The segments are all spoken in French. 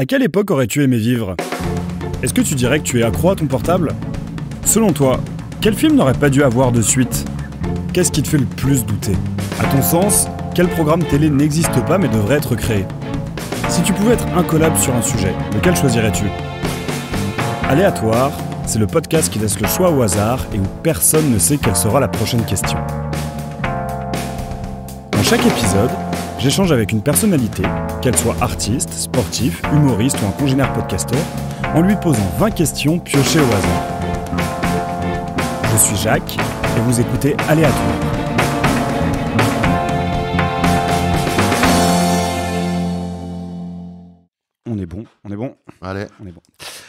À quelle époque aurais-tu aimé vivre Est-ce que tu dirais que tu es accro à ton portable Selon toi, quel film n'aurait pas dû avoir de suite Qu'est-ce qui te fait le plus douter À ton sens, quel programme télé n'existe pas mais devrait être créé Si tu pouvais être incollable sur un sujet, lequel choisirais-tu Aléatoire, c'est le podcast qui laisse le choix au hasard et où personne ne sait quelle sera la prochaine question. Dans chaque épisode, j'échange avec une personnalité, qu'elle soit artiste, sportif, humoriste ou un congénère podcasteur, en lui posant 20 questions piochées au hasard. Je suis Jacques et vous écoutez Aléatoire. bon, on est bon. Allez. On est bon.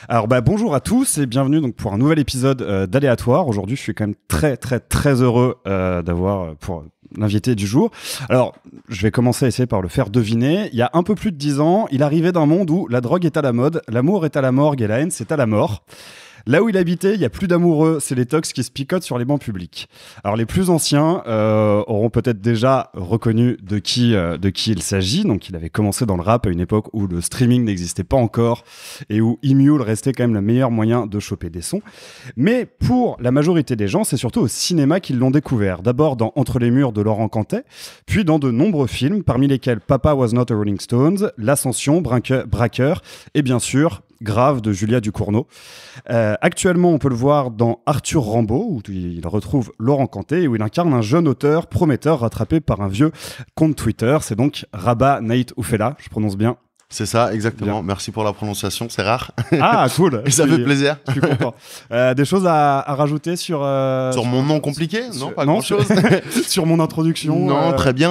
Alors bah, bonjour à tous et bienvenue donc pour un nouvel épisode euh, d'Aléatoire. Aujourd'hui, je suis quand même très très très heureux euh, d'avoir euh, pour l'invité du jour. Alors, je vais commencer à essayer par le faire deviner. Il y a un peu plus de dix ans, il arrivait d'un monde où la drogue est à la mode, l'amour est à la morgue et la haine c'est à la mort. Là où il habitait, il y a plus d'amoureux, c'est les tox qui se picotent sur les bancs publics. Alors les plus anciens euh, auront peut-être déjà reconnu de qui, euh, de qui il s'agit. Donc il avait commencé dans le rap à une époque où le streaming n'existait pas encore et où Imule restait quand même le meilleur moyen de choper des sons. Mais pour la majorité des gens, c'est surtout au cinéma qu'ils l'ont découvert. D'abord dans Entre les murs de Laurent Cantet, puis dans de nombreux films, parmi lesquels Papa Was Not a Rolling Stones, L'Ascension, Braqueur et bien sûr grave de Julia Ducournau. Euh, actuellement, on peut le voir dans Arthur Rambaud, où il retrouve Laurent Canté, où il incarne un jeune auteur prometteur rattrapé par un vieux compte Twitter. C'est donc Rabat Naït Oufela, je prononce bien. C'est ça, exactement. Merci pour la prononciation, c'est rare. Ah, cool. ça fait plaisir. Je suis content. Euh, des choses à, rajouter sur. Euh, sur mon nom compliqué Non, pas grand-chose. Sur, mon introduction Non, très bien.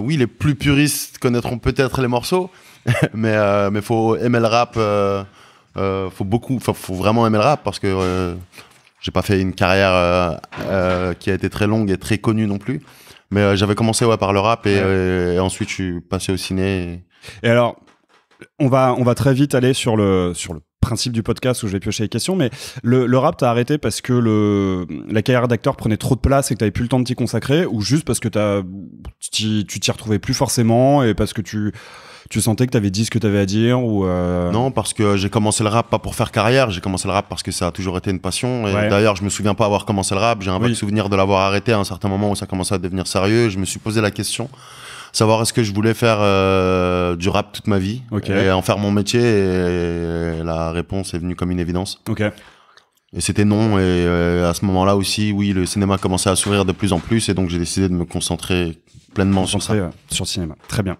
Oui, les plus puristes connaîtront peut-être les morceaux. mais euh, mais faut aimer le rap. Euh, euh, faut beaucoup, faut vraiment aimer le rap parce que j'ai pas fait une carrière qui a été très longue et très connue non plus. Mais j'avais commencé ouais, par le rap et, ensuite je suis passé au ciné. Et, alors, on va, on va très vite aller sur le, sur le principe du podcast où je vais piocher les questions, mais le, le rap, t'as arrêté parce que le, la carrière d'acteur prenait trop de place et que t'avais plus le temps de t'y consacrer, ou juste parce que t'as, tu t'y retrouvais plus forcément et parce que tu, tu sentais que tu avais dit ce que tu avais à dire ou euh... Non, parce que j'ai commencé le rap pas pour faire carrière, j'ai commencé le rap parce que ça a toujours été une passion. Et d'ailleurs, je me souviens pas avoir commencé le rap, j'ai un vague souvenir de l'avoir arrêté à un certain moment où ça commençait à devenir sérieux. Je me suis posé la question savoir est-ce que je voulais faire euh, du rap toute ma vie et en faire mon métier et, la réponse est venue comme une évidence. Et c'était non et euh, à ce moment-là aussi oui le cinéma commençait à sourire de plus en plus et donc j'ai décidé de me concentrer pleinement sur ça. sur le cinéma. Très bien.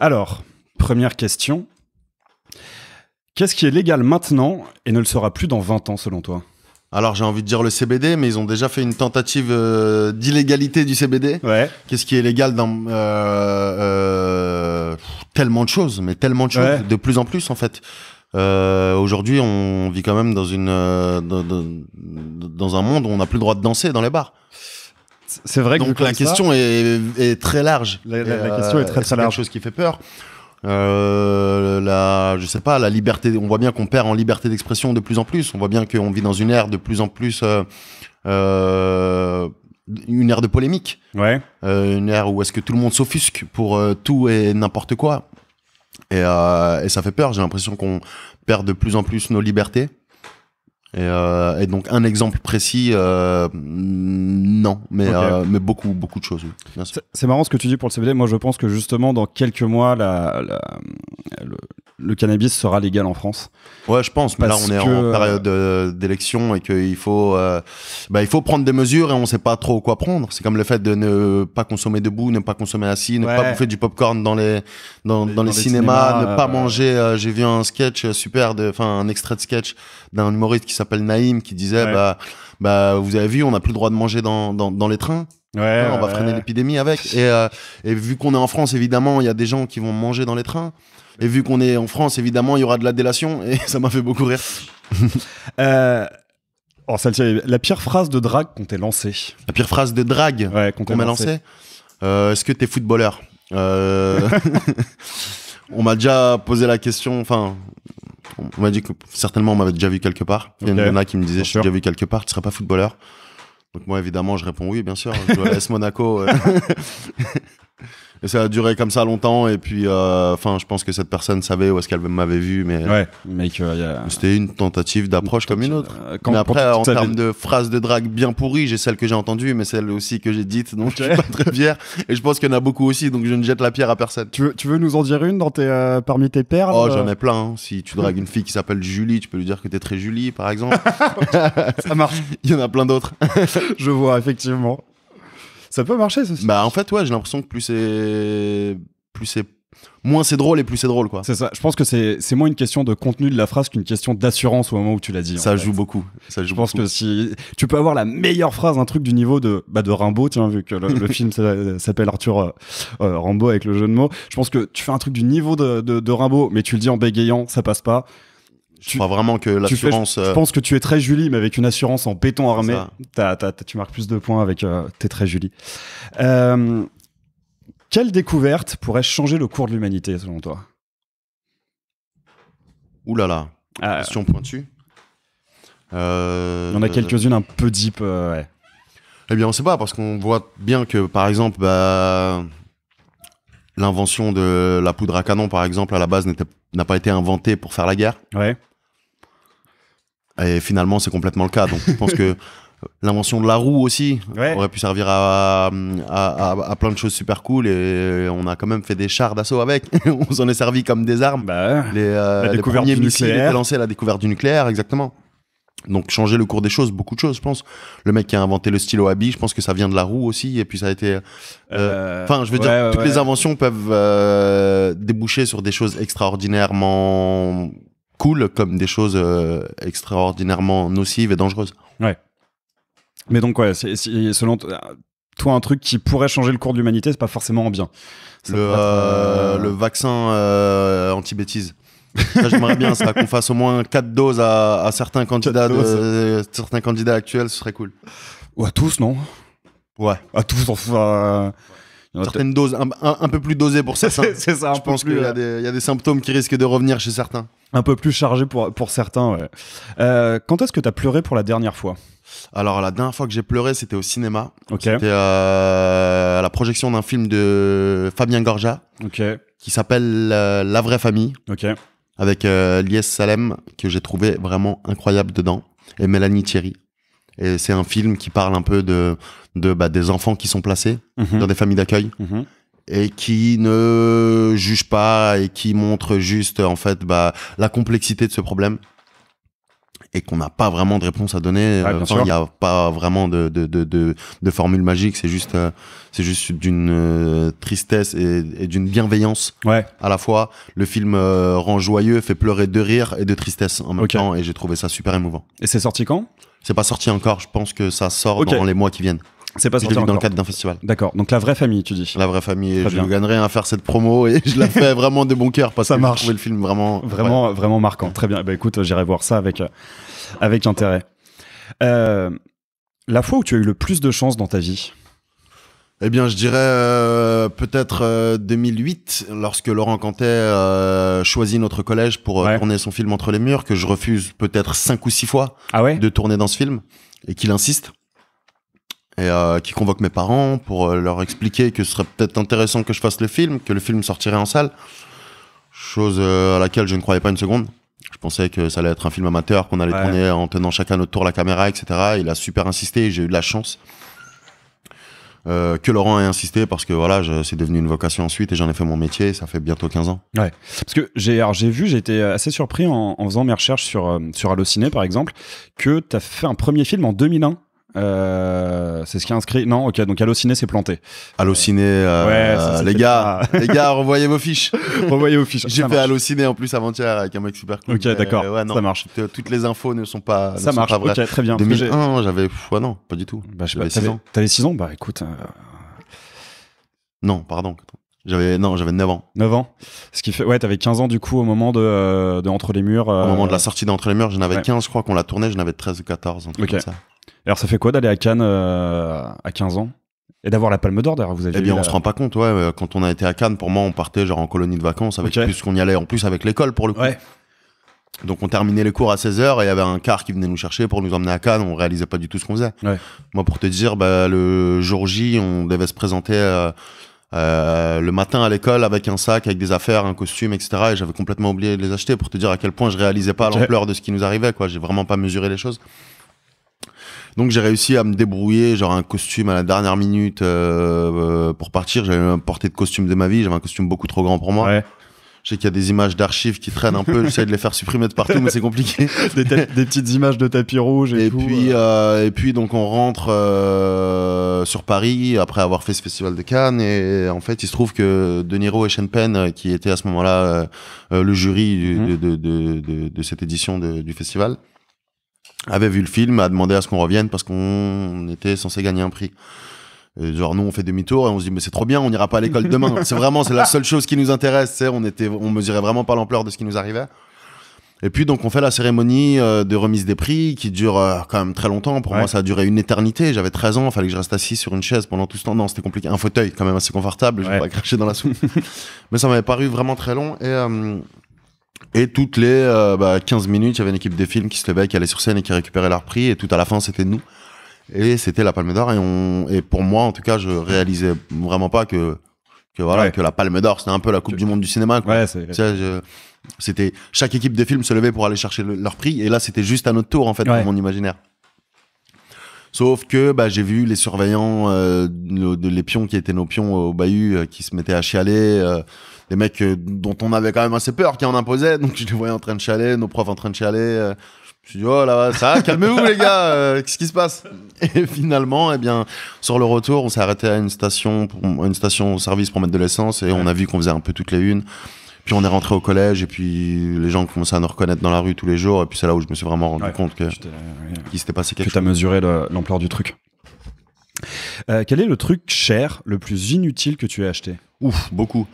Alors Première question. Qu'est-ce qui est légal maintenant et ne le sera plus dans 20 ans selon toi alors j'ai envie de dire le CBD, mais ils ont déjà fait une tentative euh, d'illégalité du CBD. Qu'est-ce qui est légal dans euh, euh, tellement de choses, mais tellement de choses, de plus en plus en fait. Aujourd'hui, on vit quand même dans une dans, un monde où on n'a plus le droit de danser dans les bars. C'est vrai. Que Donc la question est, très large. La, question est très, Quelque chose qui fait peur euh, la, je sais pas, la liberté. On voit bien qu'on perd en liberté d'expression de plus en plus. On voit bien qu'on vit dans une ère de plus en plus, euh, euh, une ère de polémique. Ouais. Euh, une ère où est-ce que tout le monde s'offusque pour tout et n'importe quoi. Et, et, ça fait peur. J'ai l'impression qu'on perd de plus en plus nos libertés. Et, euh, et, donc un exemple précis, euh, non, mais, euh, mais beaucoup, beaucoup de choses. Oui. C'est marrant ce que tu dis pour le CBD. Moi, je pense que justement, dans quelques mois, la, la, le, le cannabis sera légal en France. Ouais, je pense. Mais là, on est en euh, période euh, d'élection et qu'il faut, euh, bah, il faut prendre des mesures et on ne sait pas trop quoi prendre. C'est comme le fait de ne pas consommer debout, ne pas consommer assis, ne pas bouffer du popcorn dans les dans, les, cinémas, ne pas manger. J'ai vu un sketch super, enfin un extrait de sketch d'un humoriste qui s'appelle Naïm qui disait bah bah vous avez vu, on n'a plus le droit de manger dans, dans, les trains. Ouais, hein, on va freiner l'épidémie avec. Et, et vu qu'on est en France, évidemment, il y a des gens qui vont manger dans les trains. Et vu qu'on est en France, évidemment, il y aura de la délation et ça m'a fait beaucoup rire. Euh, oh, la pire phrase de drague qu'on t'ait lancée. La pire phrase de drague qu'on m'a lancée. Euh, est-ce que t'es footballeur euh, On m'a déjà posé la question. Enfin, on m'a dit que certainement on m'avait déjà vu quelque part. Il y en a qui me disaient je t'ai déjà vu quelque part. Tu serais pas footballeur Donc moi évidemment je réponds oui, bien sûr. Je joue à Monaco. Et ça a duré comme ça longtemps. Et puis, euh, enfin, je pense que cette personne savait où est-ce qu'elle m'avait vu. Mais, mais euh, a... c'était une tentative d'approche comme une autre. Euh, mais après, en termes de phrases de drague bien pourries, j'ai celle que j'ai entendues, mais celle aussi que j'ai dites, Donc, je suis pas très fier. Et je pense qu'il y en a beaucoup aussi. Donc, je ne jette la pierre à personne. Tu veux, tu veux nous en dire une dans tes, parmi tes perles Oh, j'en ai plein. Hein. Si tu dragues une fille qui s'appelle Julie, tu peux lui dire que t'es très Julie, par exemple. ça marche. Il y en a plein d'autres. je vois, effectivement. Ça peut marcher, ça. Bah, en fait, ouais, j'ai l'impression que plus c'est. Plus c'est moins c'est drôle et plus c'est drôle quoi. C'est ça. Je pense que c'est moins une question de contenu de la phrase qu'une question d'assurance au moment où tu l'as dit. Ça joue beaucoup. Ça joue Je pense que si tu peux avoir la meilleure phrase un truc du niveau de bah de Rimbaud tiens vu que le, film s'appelle Arthur euh, euh, Rimbaud avec le jeu de mots. Je pense que tu fais un truc du niveau de, de, de Rimbaud mais tu le dis en bégayant ça passe pas. Je crois vraiment que l'assurance. Je, euh, pense que tu es très Julie, mais avec une assurance en béton armé, tu marques plus de points avec euh, t'es très Julie. Euh, quelle découverte pourrait changer le cours de l'humanité selon toi Ouh là là, ah. question pointue. Euh, Il y en a quelques-unes un peu deep, Eh bien, on ne sait pas parce qu'on voit bien que, par exemple, bah, l'invention de la poudre à canon, par exemple, à la base n'a pas été inventée pour faire la guerre. Ouais. Et finalement, c'est complètement le cas. Donc, je pense que l'invention de la roue aussi aurait pu servir à, plein de choses super cool et on a quand même fait des chars d'assaut avec on s'en est servi comme des armes bah les, euh, premiers missiles étaient lancés à la découverte du nucléaire exactement donc changer le cours des choses, beaucoup de choses, je pense. Le mec qui a inventé le stylo à billes, je pense que ça vient de la roue aussi, et puis ça a été. Euh, euh, enfin, je veux dire, toutes les inventions peuvent déboucher sur des choses extraordinairement cool comme des choses euh, extraordinairement nocives et dangereuses. Ouais. Mais donc, ouais, c'est, selon toi, un truc qui pourrait changer le cours de l'humanité, c'est pas forcément en bien. Euh, euh, le, vaccin anti-bêtise. j'aimerais bien ça, qu'on fasse au moins 4 doses à, certains, candidats certains candidats actuels, ce serait cool. Ou à tous, non Ouais. À tous, enfin. Certaines doses, un, peu plus dosées pour certains. c'est ça, Je pense qu'il y a des symptômes qui risquent de revenir chez certains. Un peu plus chargé pour, pour certains, ouais. Euh, quand est-ce que tu as pleuré pour la dernière fois alors la dernière fois que j'ai pleuré, c'était au cinéma. C'était euh, à la projection d'un film de Fabien Gorja, qui s'appelle euh, La vraie famille, avec Lies Salem que j'ai trouvé vraiment incroyable dedans et Mélanie Thierry. Et c'est un film qui parle un peu de, bah, des enfants qui sont placés mhm. dans des familles d'accueil. Mhm et qui ne juge pas et qui montre juste en fait bah, la complexité de ce problème et qu'on n'a pas vraiment de réponse à donner. Euh, il n'y a pas vraiment de, formule magique. C'est juste, euh, juste d'une euh, tristesse et, d'une bienveillance ouais. à la fois. Le film rend joyeux, fait pleurer de rire et de tristesse en même temps. Et j'ai trouvé ça super émouvant. Et c'est sorti quand C'est pas sorti encore. Je pense que ça sort dans les mois qui viennent. C'est pas sorti dans le cadre d'un festival. D'accord. Donc la vraie famille, tu dis. La vraie famille. je ne gagne rien à faire cette promo et je la fais vraiment de bon cœur parce que marche. j'ai trouvé le film vraiment, vraiment, vraiment marquant. Très bien. Bah écoute, j'irai voir ça avec, euh, avec intérêt. Euh, la fois où tu as eu le plus de chance dans ta vie. Eh bien, je dirais euh, peut-être 2008, lorsque Laurent Cantet choisit notre collège pour tourner son film Entre les murs, que je refuse peut-être cinq ou six fois ah de tourner dans ce film, et qu'il insiste et euh, qui convoque mes parents pour euh, leur expliquer que ce serait peut-être intéressant que je fasse le film, que le film sortirait en salle. Chose euh, à laquelle je ne croyais pas une seconde. Je pensais que ça allait être un film amateur, qu'on allait tourner en tenant chacun notre tour la caméra, etc. Il a super insisté et j'ai eu de la chance que Laurent ait insisté parce que voilà, c'est devenu une vocation ensuite et j'en ai fait mon métier. Ça fait bientôt 15 ans. Ouais. Parce que j'ai vu, j'ai été assez surpris en, faisant mes recherches sur, sur Allociné par exemple, que tu as fait un premier film en 2001 euh, c'est ce qui est inscrit. Non, ok, donc Allociné c'est planté. Allociné, euh, les, gars, les gars, revoyez vos fiches. revoyez vos fiches. J'ai fait Allociné en plus avant-hier avec un mec super cool. Ok, d'accord, ouais, ça marche. Toutes les infos ne sont pas. ça marche, très bien. non j'avais. non, pas du tout. Bah, 6 ans. T'avais 6 ans Bah écoute. Euh. Non, pardon. J'avais non, j'avais 9 ans. 9 ans. Ce qui fait ouais, t'avais 15 ans du coup au moment de, de Entre les murs. Au moment de la sortie d'Entre les murs, j'en avais 15, je crois qu'on l'a tourné, j'en avais 13 ou 14 en tout ça. Alors, ça fait quoi d'aller à Cannes euh, à 15 ans et d'avoir la palme d'or vous avez Eh bien, on se rend pas compte, ouais. Euh, quand on a été à Cannes, pour moi, on partait genre en colonie de vacances avec plus qu'on y allait, en plus avec l'école pour le coup. Donc on terminait les cours à 16h et il y avait un car qui venait nous chercher pour nous emmener à Cannes, on réalisait pas du tout ce qu'on faisait. Moi pour te dire, bah, le jour J, on devait se présenter euh, le matin à l'école avec un sac, avec des affaires, un costume, etc. Et j'avais complètement oublié de les acheter pour te dire à quel point je réalisais pas l'ampleur de ce qui nous arrivait. quoi. J'ai vraiment pas mesuré les choses. Donc j'ai réussi à me débrouiller, genre un costume à la dernière minute euh, euh, pour partir. J'avais un porté de costume de ma vie, j'avais un costume beaucoup trop grand pour moi. Ouais. Je sais qu'il y a des images d'archives qui traînent un peu, j'essaie de les faire supprimer de partout, mais c'est compliqué. Des, petites images de tapis rouge et, et tout. Puis, euh. et puis, donc, on rentre sur Paris après avoir fait ce festival de Cannes. Et en fait, il se trouve que De Niro et Sean qui étaient à ce moment-là le jury mmh. de, de, de, de, cette édition du festival, avait vu le film, a demandé à ce qu'on revienne parce qu'on était censé gagner un prix. genre nous on fait demi-tour et on se dit mais c'est trop bien, on n'ira pas à l'école demain. c'est vraiment c'est la seule chose qui nous intéresse, c'est on était on mesurait vraiment pas l'ampleur de ce qui nous arrivait. Et puis donc on fait la cérémonie euh, de remise des prix qui dure euh, quand même très longtemps. Pour moi ça a duré une éternité. J'avais 13 ans, fallait que je reste assis sur une chaise pendant tout ce temps. Non c'était compliqué, un fauteuil quand même assez confortable. Je vais pas cracher dans la soupe, mais ça m'avait paru vraiment très long. Et euh, et toutes les euh, bah, 15 minutes, il y avait une équipe des films qui se levait, qui allait sur scène et qui récupérait leur prix. Et tout à la fin, c'était nous. Et c'était la Palme d'Or. Et, on... et pour moi, en tout cas, je réalisais vraiment pas que, voilà, que la Palme d'Or, c'était un peu la Coupe du Monde du cinéma. c'était chaque équipe de films se levait pour aller chercher leur prix. Et là, c'était juste à notre tour, en fait, dans mon imaginaire. Sauf que bah, j'ai vu les surveillants, euh, les pions qui étaient nos pions euh, au bahut, euh, qui se mettaient à chialer les mecs euh, dont on avait quand même assez peur qui en imposaient. Donc je les voyais en train de chialer, nos profs en train de chialer. Euh. Je me suis dit, oh là, ça calmez-vous les gars, euh, qu'est-ce qui se passe Et finalement, eh bien, sur le retour, on s'est arrêté à une station, pour, une station service pour mettre de l'essence et on a vu qu'on faisait un peu toutes les unes. Puis on est rentré au collège et puis les gens commençaient à nous reconnaître dans la rue tous les jours. Et puis c'est là où je me suis vraiment rendu compte que qu'il s'était passé quelque que chose. Que mesuré l'ampleur du truc. quel est le truc cher, le plus inutile que tu aies acheté Ouf, beaucoup.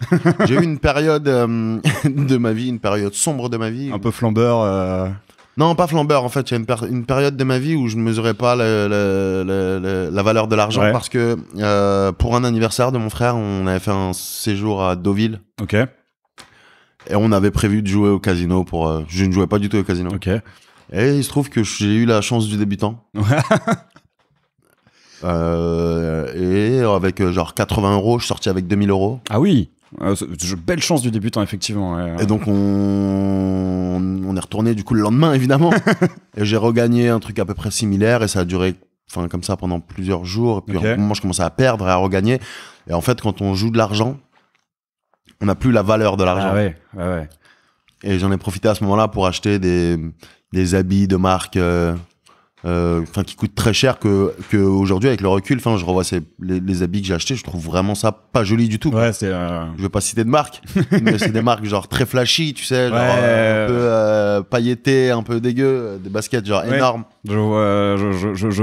J'ai eu une période euh, de ma vie, une période sombre de ma vie. Un peu flambeur. Euh. Non, pas flambeur. En fait, il y une, période de ma vie où je ne mesurais pas la valeur de l'argent parce que euh, pour un anniversaire de mon frère, on avait fait un séjour à Deauville. Ok. Et on avait prévu de jouer au casino pour. je ne jouais pas du tout au casino. Ok. Et il se trouve que j'ai eu la chance du débutant et euh, avec euh, genre 80 euros, je suis sorti avec 2000 euros. Ah oui euh, belle chance du débutant, effectivement. Et donc, on... est retourné du coup le lendemain, évidemment. et j'ai regagné un truc à peu près similaire et ça a duré enfin comme ça pendant plusieurs jours. Et puis, un moment, je commençais à perdre et à regagner. Et en fait, quand on joue de l'argent, on n'a plus la valeur de l'argent. Ah ouais, ouais. Et j'en ai profité à ce moment-là pour acheter des, habits de marque. Euh, enfin qui coûte très cher que aujourd'hui avec le recul enfin je revois les, habits que j'ai achetés je trouve vraiment ça pas joli du tout ouais c'est euh, je veux pas citer de marque mais c'est des marques genre très flashy tu sais genre, euh, un peu pailleté, un peu dégueu des baskets genre énormes je,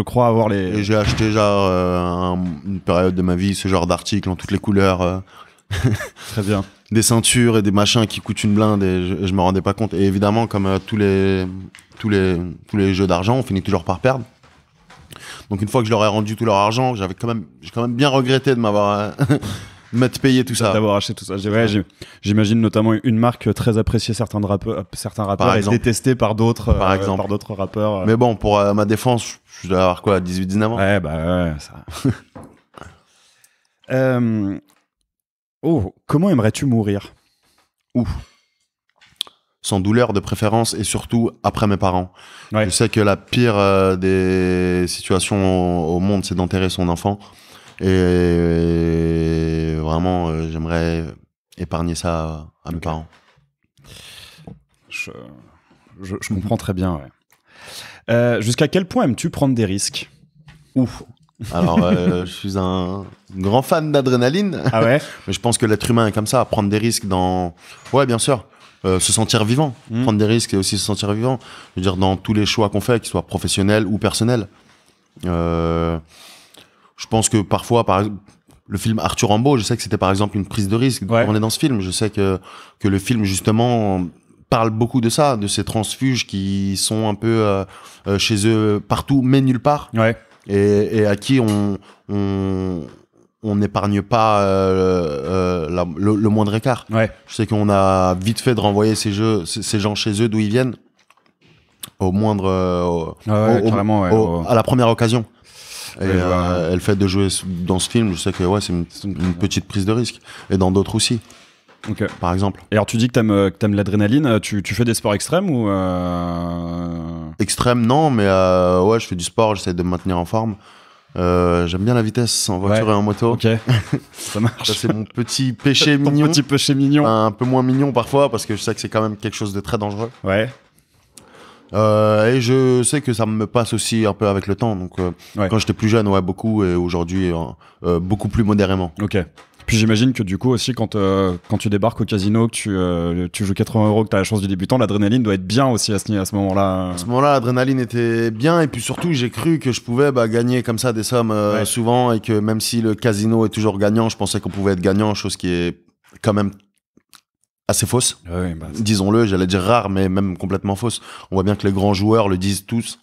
crois avoir les j'ai acheté genre une période de ma vie ce genre d'articles en toutes les couleurs Très bien. Des ceintures et des machins qui coûtent une blinde et je, me rendais pas compte. Et évidemment, comme tous les tous les, tous les jeux d'argent, on finit toujours par perdre. Donc une fois que je leur ai rendu tout leur argent, j'avais quand même, j'ai quand même bien regretté de m'avoir euh, m'être payé tout ça. D'avoir acheté tout ça. j'imagine notamment une marque très appréciée certains rappeurs, certains rappeurs et détestée par d'autres, par euh, exemple, par d'autres rappeurs. Euh. Mais bon, pour ma défense, je dois avoir quoi, 18-19 ans. Ouais, bah Oh, comment aimerais-tu mourir Ouf sans douleur de préférence et surtout après mes parents. Je sais que la pire euh, des situations au, monde, c'est d'enterrer son enfant. Et, vraiment, euh, j'aimerais épargner ça à, mes parents. Je, comprends très bien. Euh, jusqu'à quel point aimes-tu prendre des risques Ouf. Alors, je suis un grand fan d'adrénaline. Ah ouais Mais je pense que l'être humain est comme ça, à prendre des risques dans. Ouais, bien sûr euh, se sentir vivant, hmm. prendre des risques et aussi se sentir vivant. Je veux dire, dans tous les choix qu'on fait, qu'ils soient professionnels ou personnels. Euh, je pense que parfois, par le film Arthur Rambeau, je sais que c'était par exemple une prise de risque. On est dans ce film. Je sais que, que le film, justement, parle beaucoup de ça, de ces transfuges qui sont un peu euh, chez eux partout, mais nulle part. Et, à qui on on n'épargne pas euh, euh, le, moindre écart. Je sais qu'on a vite fait de renvoyer ces, gens chez eux d'où ils viennent au moindre, euh, ah à la première occasion. Et, le fait de jouer dans ce film, je sais que c'est une, petite prise de risque. Et dans d'autres aussi. Par exemple. Et alors, tu dis que t'aimes, que l'adrénaline. Tu, fais des sports extrêmes ou. Extrême, non, mais ouais, je fais du sport, j'essaie de me maintenir en forme. Euh, j'aime bien la vitesse en voiture et en moto. Ok, ça marche. c'est mon petit péché mignon. petit péché mignon. Un peu moins mignon parfois, parce que je sais que c'est quand même quelque chose de très dangereux. Ouais. Euh, et je sais que ça me passe aussi un peu avec le temps. Donc, euh, quand j'étais plus jeune, ouais, beaucoup, et aujourd'hui, beaucoup plus modérément. Ok. Puis j'imagine que du coup aussi quand, euh, quand tu débarques au casino, que tu, euh, tu joues 80 euros, que tu as la chance du débutant, l'adrénaline doit être bien aussi à ce, à ce moment-là. À ce moment-là, l'adrénaline était bien et puis surtout j'ai cru que je pouvais bah, gagner comme ça des sommes euh, souvent et que même si le casino est toujours gagnant, je pensais qu'on pouvait être gagnant, chose qui est quand même assez fausse. Bah, Disons-le, j'allais dire rare, mais même complètement fausse. On voit bien que les grands joueurs le disent tous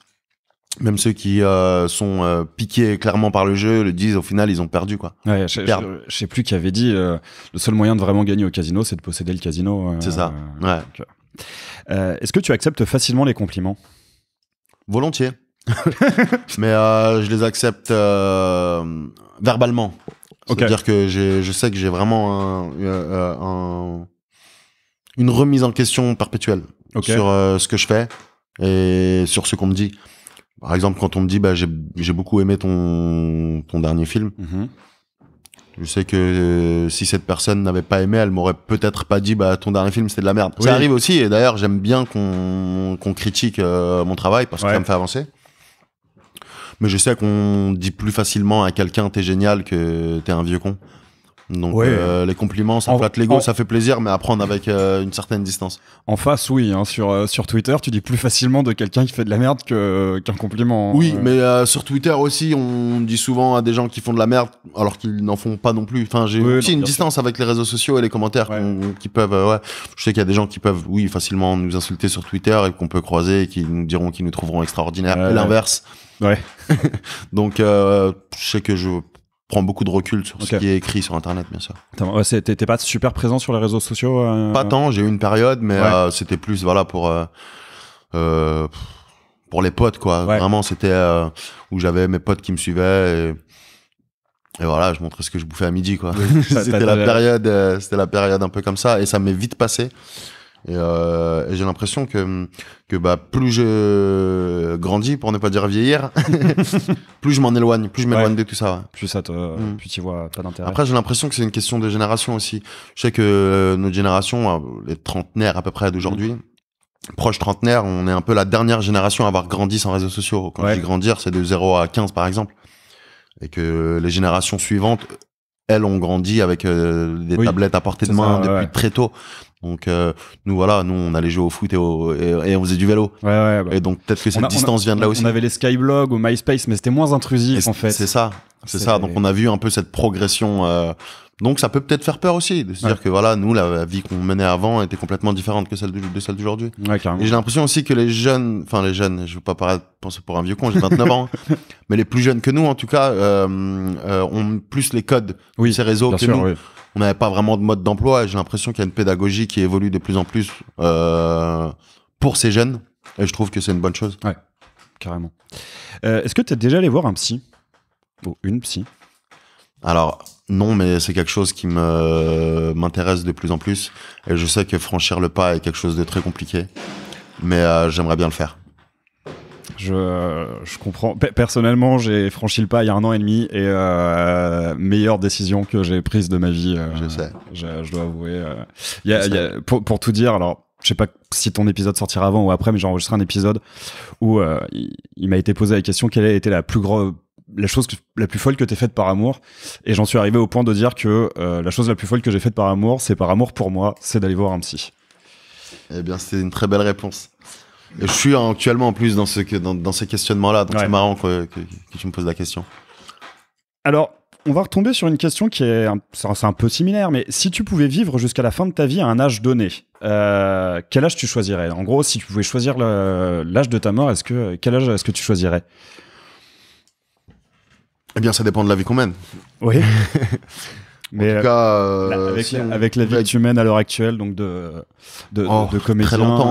même ceux qui euh, sont euh, piqués clairement par le jeu le disent au final ils ont perdu quoi. Ouais, je, sais plus qui avait dit euh, le seul moyen de vraiment gagner au casino c'est de posséder le casino. c'est ça. Ouais. Est-ce que tu acceptes facilement les compliments Volontiers. Mais je les accepte verbalement. C'est-à-dire que je sais que j'ai vraiment une remise en question perpétuelle sur ce que je fais et sur ce qu'on me dit. Par exemple, quand on me dit bah, j'ai beaucoup aimé ton, dernier film, mhm. je sais que euh, si cette personne n'avait pas aimé, elle m'aurait peut-être pas dit bah, ton dernier film c'était de la merde. Ça arrive aussi, et d'ailleurs j'aime bien qu'on critique euh, mon travail parce que ça me fait avancer. Mais je sais qu'on dit plus facilement à quelqu'un t'es génial que t'es un vieux con. Donc euh, les compliments, ça en, flatte l'ego, ça fait plaisir, mais à prendre avec euh, une certaine distance. En face, oui. Hein, sur, euh, sur Twitter, tu dis plus facilement de quelqu'un qui fait de la merde qu'un compliment. Hein. Oui, mais sur Twitter aussi, on dit souvent à des gens qui font de la merde alors qu'ils n'en font pas non plus. Enfin, j'ai aussi une distance avec les réseaux sociaux et les commentaires qui peuvent. ouais. Je sais qu'il y a des gens qui peuvent, oui, facilement nous insulter sur Twitter et qu'on peut croiser et qui nous diront qu'ils nous trouveront extraordinaire et l'inverse. Ouais. Donc, je sais que je prends beaucoup de recul sur ce qui est écrit sur Internet, bien sûr. T'étais pas super présent sur les réseaux sociaux euh, euh Pas tant, j'ai eu une période, mais euh, c'était plus voilà pour pour les potes quoi. Vraiment, c'était où j'avais mes potes qui me suivaient. Et... voilà, je montrais ce que je bouffais à midi, quoi. c'était la période, c'était la période un peu comme ça, et ça m'est vite passé. Et, euh, j'ai l'impression que, que bah, plus je grandis, pour ne pas dire vieillir, plus je m'en éloigne, plus je m'éloigne de tout ça. Plus ça te, euh, mm. plus tu vois pas d'intérêt. Après, j'ai l'impression que c'est une question de génération aussi. Je sais que euh, notre génération, euh, les trentenaires à peu près d'aujourd'hui, mm. proches proche trentenaire, on est un peu la dernière génération à avoir grandi sans réseaux sociaux. Quand je dis grandir, c'est de 0 à 15 par exemple. Et que les générations suivantes, on grandit avec euh, des tablettes à portée de main depuis très tôt. Donc euh, nous voilà, nous on allait jouer au foot et, et, on faisait du vélo. Bah. Et donc peut-être que cette distance vient de là aussi. On avait les Skyblog ou MySpace, mais c'était moins intrusif en fait. C'est ça, c'est ça. Donc on a vu un peu cette progression euh, donc ça peut peut-être faire peur aussi de se dire que voilà, nous la vie qu'on menait avant était complètement différente que celle de, celle d'aujourd'hui. et j'ai l'impression aussi que les jeunes, enfin les jeunes, je ne veux pas paraître penser pour un vieux con, j'ai 29 ans, mais les plus jeunes que nous en tout cas euh, euh, ont plus les codes oui, ces réseaux que nous. On n'avait pas vraiment de mode d'emploi et j'ai l'impression qu'il y a une pédagogie qui évolue de plus en plus euh, pour ces jeunes et je trouve que c'est une bonne chose. Ouais, carrément. Est-ce que tu es déjà allé voir un psy ou une psy Alors non, mais c'est quelque chose qui me m'intéresse de plus en plus. Et je sais que franchir le pas est quelque chose de très compliqué, mais euh, j'aimerais bien le faire. Je, comprends. personnellement, j'ai franchi le pas il y a un an et demi et euh, meilleure décision que j'ai prise de ma vie. Euh, je sais. Je, dois avouer. pour, tout dire, alors je sais pas si ton épisode sortira avant ou après, mais j'ai un épisode où il, m'a été posé la question quelle a été la plus grosse la chose la plus folle que t'aies faite par amour. Et j'en suis arrivé au point de dire que euh, la chose la plus folle que j'ai faite par amour, c'est par amour pour moi, c'est d'aller voir un psy. Eh bien, c'est une très belle réponse. je suis actuellement en plus dans, ce, dans, dans ces questionnements-là, donc c'est marrant que, tu me poses la question. Alors, on va retomber sur une question qui est un, c'est un peu similaire, mais si tu pouvais vivre jusqu'à la fin de ta vie à un âge donné, euh, quel âge tu choisirais En gros, si tu pouvais choisir l'âge de ta mort, est-ce que quel âge est-ce que tu choisirais eh bien, ça dépend de la vie qu'on mène. Oui. Mais en tout euh, cas, euh, avec, la vie que tu mènes à l'heure actuelle, donc de de, de oh, comédien,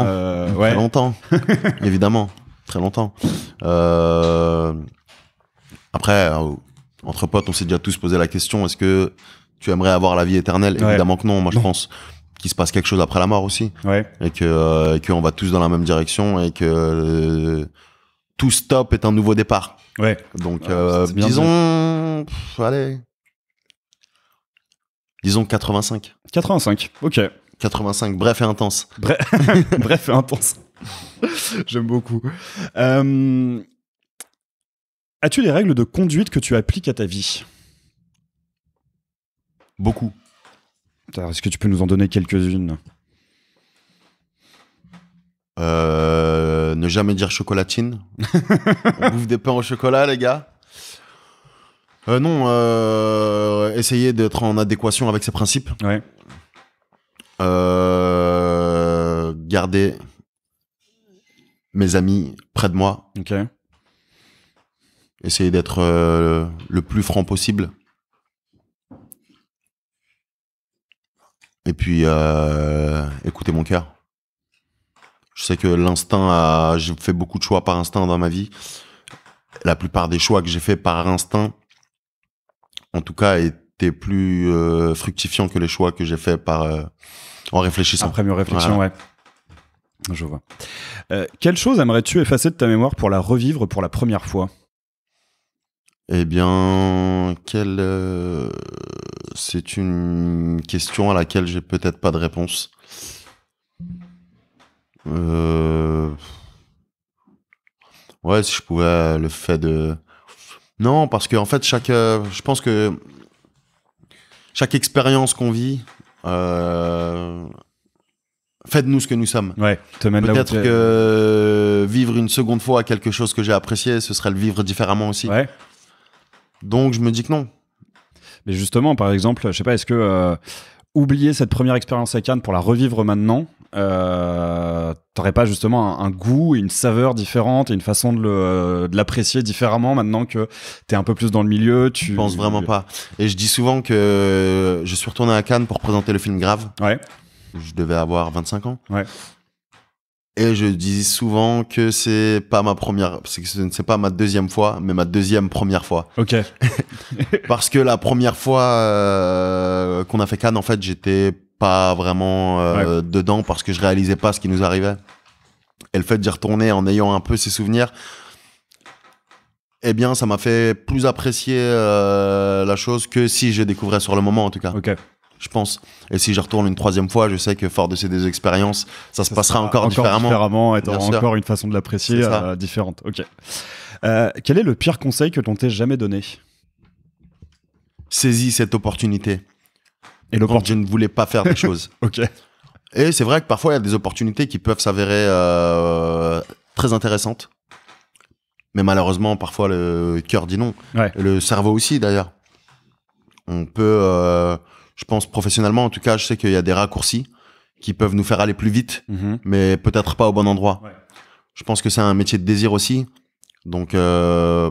euh, très longtemps, très longtemps, évidemment, très longtemps. Euh... Après, entre potes, on s'est déjà tous posé la question est-ce que tu aimerais avoir la vie éternelle Évidemment que non. Moi, je pense qu'il se passe quelque chose après la mort aussi, ouais. et que et qu'on va tous dans la même direction et que tout stop est un nouveau départ. Ouais. Donc, euh, disons. allez. Disons 85. 85, ok. 85, bref et intense. Bref, et intense. J'aime beaucoup. Euh, as-tu des règles de conduite que tu appliques à ta vie Beaucoup. Est-ce que tu peux nous en donner quelques-unes euh, ne jamais dire chocolatine. On bouffe des pains au chocolat, les gars. Euh, non, essayez euh, essayer d'être en adéquation avec ses principes. garder mes amis près de moi. Ok. Essayer d'être le plus franc possible. Et puis, écoutez mon cœur. Je sais que l'instinct, a... j'ai fait beaucoup de choix par instinct dans ma vie. La plupart des choix que j'ai fait par instinct, en tout cas, étaient plus euh, fructifiants que les choix que j'ai fait par euh, en réfléchissant. Après mieux réflexion, ouais. Je vois. Euh, quelle chose aimerais-tu effacer de ta mémoire pour la revivre pour la première fois Eh bien, quelle c'est une question à laquelle j'ai peut-être pas de réponse. Euh, ouais, si je pouvais, euh, le fait de. Non, parce que en fait, chaque, euh, je pense que chaque expérience qu'on vit euh, fait nous ce que nous sommes. Ouais. Peut-être que vivre une seconde fois quelque chose que j'ai apprécié, ce serait le vivre différemment aussi. Ouais. Donc je me dis que non. Mais justement, par exemple, je sais pas, est-ce que oublier cette première expérience à Cannes pour la revivre maintenant, euh, t'aurais pas justement un, goût, une saveur différente et une façon euh, de l'apprécier différemment maintenant que t'es un peu plus dans le milieu tu... Je pense vraiment pas. Et je dis souvent que je suis retourné à Cannes pour présenter le film Grave. Ouais. Je devais avoir 25 ans. Ouais. Et je dis souvent que c'est pas ma première, c'est que ce pas ma deuxième fois, mais ma deuxième première fois. Ok. Parce que la première fois euh, qu'on a fait Cannes, en fait, j'étais pas vraiment euh, dedans parce que je réalisais pas ce qui nous arrivait. Et le fait d'y retourner en ayant un peu ces souvenirs, eh bien, ça m'a fait plus apprécier euh, la chose que si je découvrais sur le moment, en tout cas. Ok. Je pense. Et si je retourne une troisième fois, je sais que fort de ces deux expériences, ça, se passera encore, différemment. et encore une façon de l'apprécier euh, différente. Ok. quel est le pire conseil que l'on t'ait jamais donné Saisis cette opportunité. Et je ne voulais pas faire des choses. ok. Et c'est vrai que parfois il y a des opportunités qui peuvent s'avérer euh, très intéressantes. Mais malheureusement, parfois le cœur dit non. le cerveau aussi d'ailleurs. On peut, euh, je pense professionnellement en tout cas, je sais qu'il y a des raccourcis qui peuvent nous faire aller plus vite, mhm. mais peut-être pas au bon endroit. Je pense que c'est un métier de désir aussi. Donc, euh,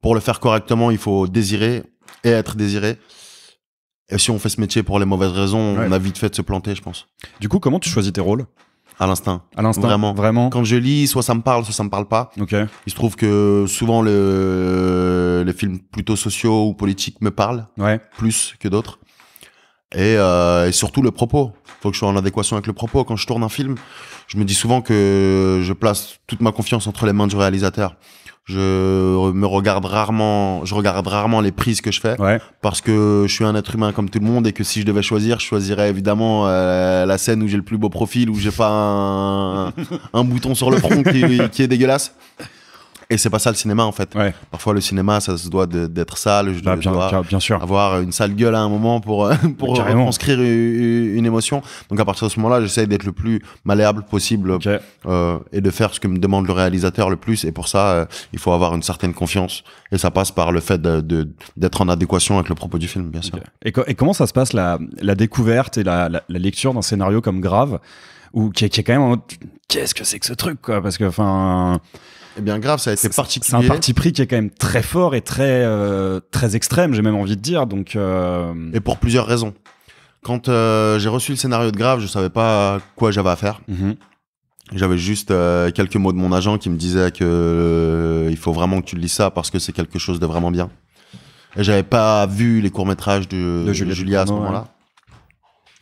pour le faire correctement, il faut désirer et être désiré. Et si on fait ce métier pour les mauvaises raisons, on a vite fait de se planter, je pense. Du coup, comment tu choisis tes rôles à l'instinct. À l'instinct. Vraiment. Vraiment. Quand je lis, soit ça me parle, soit ça me parle pas. Ok. Il se trouve que souvent le, les films plutôt sociaux ou politiques me parlent. Ouais. Plus que d'autres. Et, euh, et, surtout le propos. Il Faut que je sois en adéquation avec le propos. Quand je tourne un film, je me dis souvent que je place toute ma confiance entre les mains du réalisateur. Je me regarde rarement, je regarde rarement les prises que je fais parce que je suis un être humain comme tout le monde et que si je devais choisir, je choisirais évidemment euh, la scène où j'ai le plus beau profil, où j'ai pas un, bouton sur le front qui, qui est dégueulasse. Et c'est pas ça le cinéma en fait. Parfois le cinéma, ça se doit d'être sale. Je bah, bien, dois avoir une sale gueule à un moment pour euh, pour transcrire une, émotion. Donc à partir de ce moment-là, j'essaye d'être le plus malléable possible euh, et de faire ce que me demande le réalisateur le plus. Et pour ça, euh, il faut avoir une certaine confiance. Et ça passe par le fait de d'être en adéquation avec le propos du film, bien sûr. Et, comment ça se passe la, la découverte et la, lecture d'un scénario comme Grave, ou qui, qui est quand même qu'est-ce que c'est que ce truc quoi Parce que enfin eh bien, grave, ça a été particulier. C'est un parti pris qui est quand même très fort et très, euh, très extrême, j'ai même envie de dire. Donc, euh, Et pour plusieurs raisons. Quand euh, j'ai reçu le scénario de Grave, je savais pas quoi j'avais à faire. Mhm. J'avais juste quelques mots de mon agent qui me disait que il faut vraiment que tu lis ça parce que c'est quelque chose de vraiment bien. Et j'avais pas vu les courts métrages de, Julia, à ce moment-là.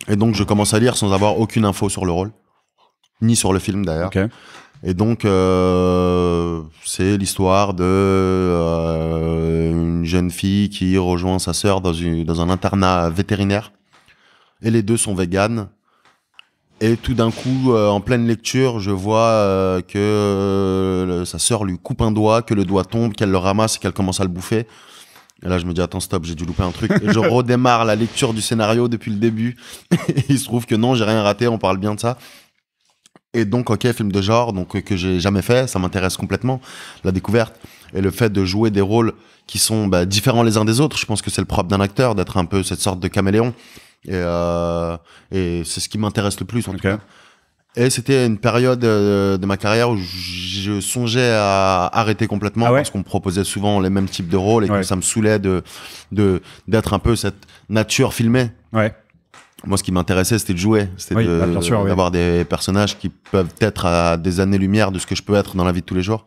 Et donc je commence à lire sans avoir aucune info sur le rôle, ni sur le film d'ailleurs. Ok et donc, euh, c'est l'histoire de euh, une jeune fille qui rejoint sa sœur dans, un internat vétérinaire. Et les deux sont véganes. Et tout d'un coup, euh, en pleine lecture, je vois que sa sœur lui coupe un doigt, que le doigt tombe, qu'elle le ramasse et qu'elle commence à le bouffer. Et là, je me dis, attends, stop, j'ai dû louper un truc. je redémarre la lecture du scénario depuis le début. Il se trouve que non, j'ai rien raté, on parle bien de ça. Et donc, ok, film de genre, donc euh, que j'ai jamais fait, ça m'intéresse complètement, la découverte. Et le fait de jouer des rôles qui sont bah, différents les uns des autres, je pense que c'est le propre d'un acteur, d'être un peu cette sorte de caméléon. Et, euh, c'est ce qui m'intéresse le plus, en tout cas. Et c'était une période euh, de ma carrière où je songeais à arrêter complètement ah parce qu'on me proposait souvent les mêmes types de rôles et que ça me saoulait de d'être un peu cette nature filmée. Ouais moi, ce qui m'intéressait, c'était de jouer, c'était de, bah, d'avoir des personnages qui peuvent être à des années-lumière de ce que je peux être dans la vie de tous les jours.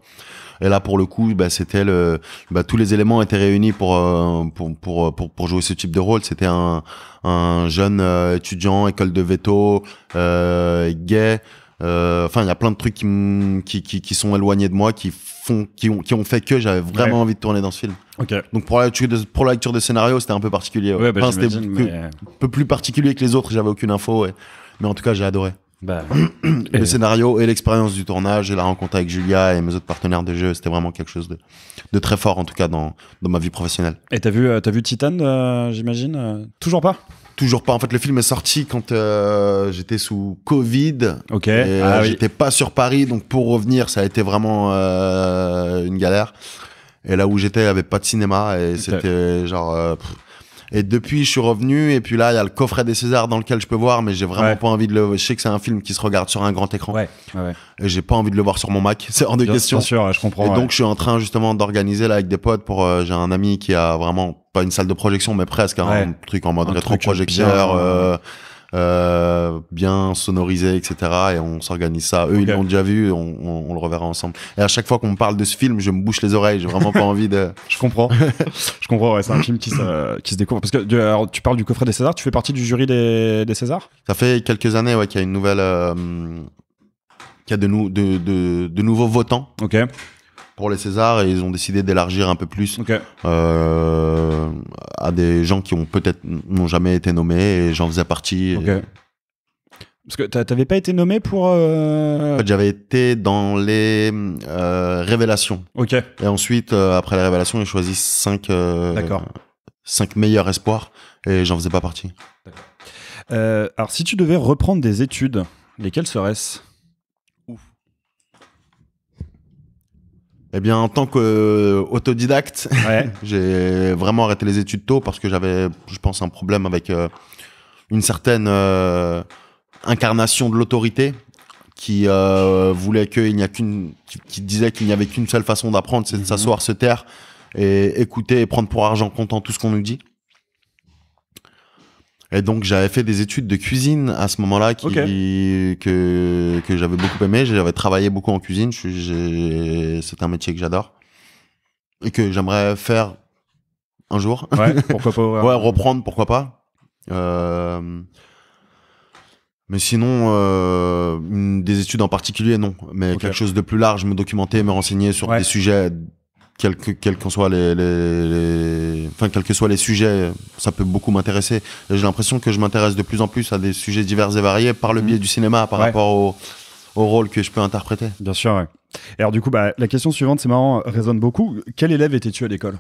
Et là, pour le coup, bah, c'était le, bah, tous les éléments étaient réunis pour, euh, pour, pour, euh, pour, pour, jouer ce type de rôle. C'était un, un jeune euh, étudiant, école de veto, euh, gay, euh, enfin, il y a plein de trucs qui, sont éloignés de moi, qui font, qui ont, qui ont fait que j'avais vraiment envie de tourner dans ce film. Donc pour la lecture de, pour la lecture de scénario, c'était un peu particulier. Bah, un peu plus particulier que les autres. J'avais aucune info. Mais en tout cas, j'ai adoré. Bah, le scénario et l'expérience du tournage et la rencontre avec Julia et mes autres partenaires de jeu, c'était vraiment quelque chose de, très fort, en tout cas dans, ma vie professionnelle. Et t'as vu, euh, vu Titan, euh, j'imagine Toujours pas Toujours pas. En fait, le film est sorti quand euh, j'étais sous Covid. Ok. Ah euh, j'étais pas sur Paris, donc pour revenir, ça a été vraiment euh, une galère. Et là où j'étais, il y avait pas de cinéma et c'était genre. et depuis, je suis revenu. Et puis là, il y a le coffret des Césars dans lequel je peux voir, mais j'ai vraiment pas envie de le. Je sais que c'est un film qui se regarde sur un grand écran. Ouais. ouais. Et j'ai pas envie de le voir sur mon Mac. C'est hors de question. Bien sûr, je comprends. Et donc, je suis en train justement d'organiser là avec des potes pour. j'ai un ami qui a vraiment une salle de projection, mais presque, hein, un truc en mode rétro-projecteur. Euh, hein. euh, euh, bien sonorisé, etc. Et on s'organise ça. Eux, ils l'ont déjà vu, on, le reverra ensemble. Et à chaque fois qu'on me parle de ce film, je me bouche les oreilles. J'ai vraiment pas envie de. Je comprends. je comprends. Ouais, c'est un film qui se, qui se découvre. Parce que tu parles du coffret des Césars. Tu fais partie du jury des, des Césars. Ça fait quelques années, ouais, qu'il y a une nouvelle. qu'il y a de, de, de nouveaux votants. Ok pour les Césars et ils ont décidé d'élargir un peu plus euh, à des gens qui ont peut-être n'ont jamais été nommés et j'en faisais partie. Parce que t'avais pas été nommé pour. Euh, j'avais été dans les euh, révélations. Ok. Et ensuite, après les révélations, ils choisissent 5 Cinq meilleurs espoirs et j'en faisais pas partie. alors, si tu devais reprendre des études, lesquelles seraient-ce Eh bien, en tant qu'autodidacte, j'ai vraiment arrêté les études tôt parce que j'avais, je pense, un problème avec euh, une certaine euh, incarnation de l'autorité qui euh, voulait qu'il n'y a qu'une, qui, disait qu'il n'y avait qu'une seule façon d'apprendre, c'est de mhm. s'asseoir, se taire et écouter et prendre pour argent comptant tout ce qu'on nous dit. Et donc j'avais fait des études de cuisine à ce moment-là qui, que, que j'avais beaucoup aimé. J'avais travaillé beaucoup en cuisine. C'est un métier que j'adore et que j'aimerais faire un jour. Ouais, pourquoi pas. Ouais, reprendre, pourquoi pas. Euh... Mais sinon, euh... des études en particulier, non. Mais quelque chose de plus large, me documenter, me renseigner sur des sujets quels que, soient les, enfin, que les sujets, ça peut beaucoup m'intéresser. J'ai l'impression que je m'intéresse de plus en plus à des sujets divers et variés par le mm. biais du cinéma, par rapport au, au, rôle que je peux interpréter. Bien sûr. Et alors du coup, bah, la question suivante, c'est marrant, résonne beaucoup. Quel élève étais-tu à l'école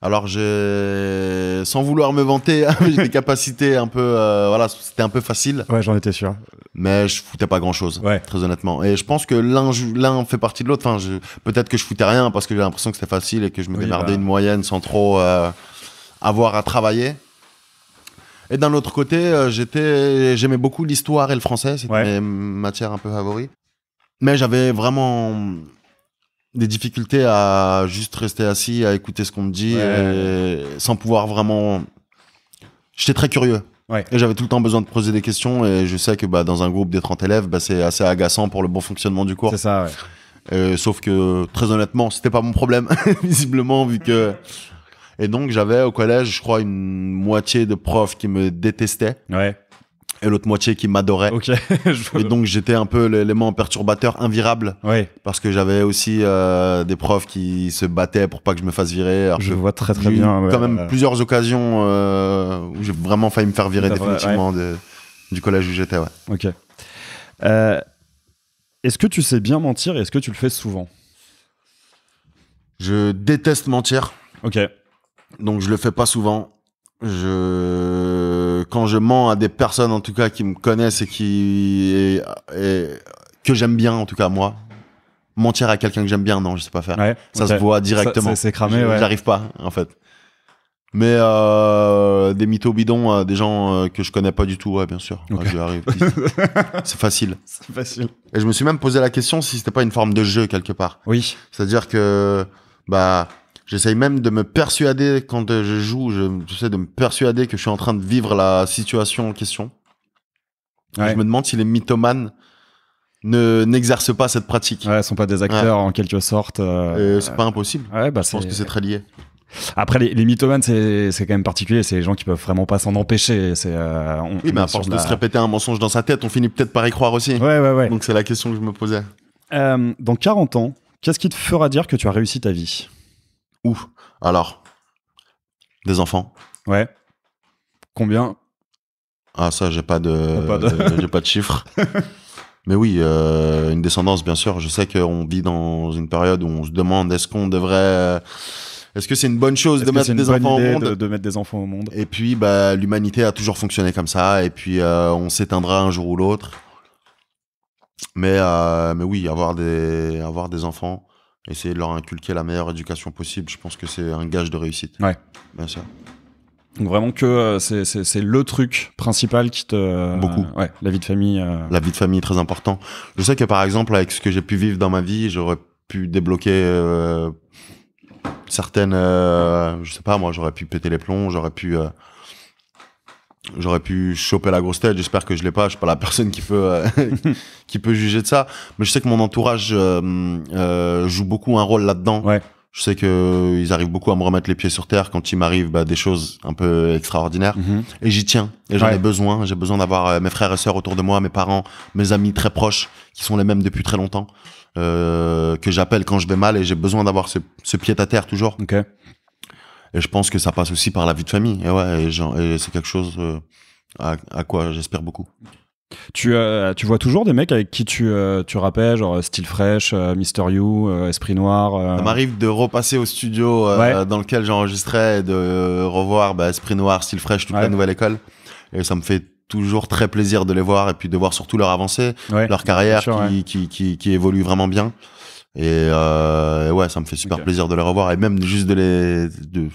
alors, je... sans vouloir me vanter, j'ai des capacités un peu. Euh, voilà, c'était un peu facile. Ouais, j'en étais sûr. Mais je foutais pas grand chose, très honnêtement. Et je pense que l'un fait partie de l'autre. Enfin, peut-être que je foutais rien parce que j'ai l'impression que c'était facile et que je me oui, bah. une moyenne sans trop euh, avoir à travailler. Et d'un autre côté, euh, j'aimais beaucoup l'histoire et le français. C'était mes matières un peu favoris. Mais j'avais vraiment des difficultés à juste rester assis, à écouter ce qu'on me dit, sans pouvoir vraiment. J'étais très curieux. Et j'avais tout le temps besoin de poser des questions. Et je sais que bah, dans un groupe des 30 élèves, bah, c'est assez agaçant pour le bon fonctionnement du cours. C'est ça, ouais. Euh, sauf que, très honnêtement, c'était pas mon problème, visiblement, vu que. Et donc, j'avais au collège, je crois, une moitié de profs qui me détestaient. Ouais et l'autre moitié qui m'adorait. et donc j'étais un peu l'élément perturbateur invirable. Parce que j'avais aussi euh, des profs qui se battaient pour pas que je me fasse virer. je vois très très bien. quand même plusieurs occasions euh, où j'ai vraiment failli me faire virer définitivement du collège où j'étais. Ok. Euh, est-ce que tu sais bien mentir et est-ce que tu le fais souvent Je déteste mentir. Ok. Donc je le fais pas souvent. Je quand je mens à des personnes, en tout cas, qui me connaissent et qui que j'aime bien, en tout cas moi, mentir à quelqu'un que j'aime bien, non, je sais pas faire. ça se voit directement. C'est cramé. J'arrive pas, en fait. Mais euh, des mythos bidons, euh, des gens euh, que je connais pas du tout, ouais, bien sûr. arrive. c'est facile. C'est facile. Et je me suis même posé la question si c'était pas une forme de jeu quelque part. Oui. C'est-à-dire que bah J'essaye même de me persuader quand je joue, je sais de me persuader que je suis en train de vivre la situation en question. Je me demande si les mythomanes ne n'exercent pas cette pratique. Ouais, ils sont pas des acteurs en quelque sorte. Euh, euh, c'est pas impossible. Bah je pense que c'est très lié. Après, les, mythomanes, c'est quand même particulier. C'est les gens qui peuvent vraiment pas s'en empêcher. C'est euh, à force de se répéter un mensonge dans sa tête, on finit peut-être par y croire aussi. Ouais, ouais, ouais. Donc c'est la question que je me posais. dans 40 ans, qu'est-ce qui te fera dire que tu as réussi ta vie ou Alors, des enfants. Ouais. Combien Ah, ça, j'ai pas de, pas j'ai chiffres. Mais oui, euh, une descendance, bien sûr. Je sais qu'on vit dans une période où on se demande est-ce qu'on devrait. Euh, est-ce que c'est une bonne chose de mettre des enfants au monde de, mettre des enfants au monde. Et puis, bah, l'humanité a toujours fonctionné comme ça. Et puis, euh, on s'éteindra un jour ou l'autre. Mais, mais oui, avoir des, avoir des enfants essayer de leur inculquer la meilleure éducation possible, je pense que c'est un gage de réussite. Ouais. Bien sûr. Donc vraiment que euh, c'est le truc principal qui te... Beaucoup. Euh, ouais, la vie de famille. Euh. La vie de famille, est très important. Je sais que par exemple, avec ce que j'ai pu vivre dans ma vie, j'aurais pu débloquer certaines... je sais pas, moi, j'aurais pu péter les plombs, j'aurais pu j'aurais pu choper la grosse tête. J'espère que je l'ai pas. Je suis pas la personne qui peut euh, qui peut juger de ça. Mais je sais que mon entourage euh, euh joue beaucoup un rôle là-dedans. Ouais. Je sais que euh, ils arrivent beaucoup à me remettre les pieds sur terre quand il m'arrive bah, des choses un peu extraordinaires. Mhm. Et j'y tiens. Et j'en ai besoin. J'ai besoin d'avoir mes frères et sœurs autour de moi, mes parents, mes amis très proches qui sont les mêmes depuis très longtemps. que j'appelle quand je vais mal et j'ai besoin d'avoir ce, ce pied à terre toujours. Okay. Et je pense que ça passe aussi par la vie de famille. Et ouais, c'est quelque chose euh, à, quoi j'espère beaucoup. Tu, euh, tu vois toujours des mecs avec qui tu, euh, tu rappelles, genre Style Fresh, Mister You, Esprit Noir Ça m'arrive de repasser au studio dans lequel j'enregistrais et de revoir bah, Esprit Noir, Style Fresh, toute la nouvelle école. Et ça me fait toujours très plaisir de les voir et puis de voir surtout leur avancée, leur carrière qui, qui, évolue vraiment bien. Et, euh, ouais, ça me fait super plaisir de les revoir et même juste de les, de, de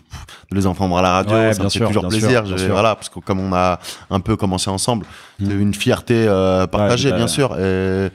les entendre à la radio, ça me fait toujours plaisir. voilà, parce que comme on a un peu commencé ensemble, hmm. une fierté euh, partagée, bien bah, sûr. Et,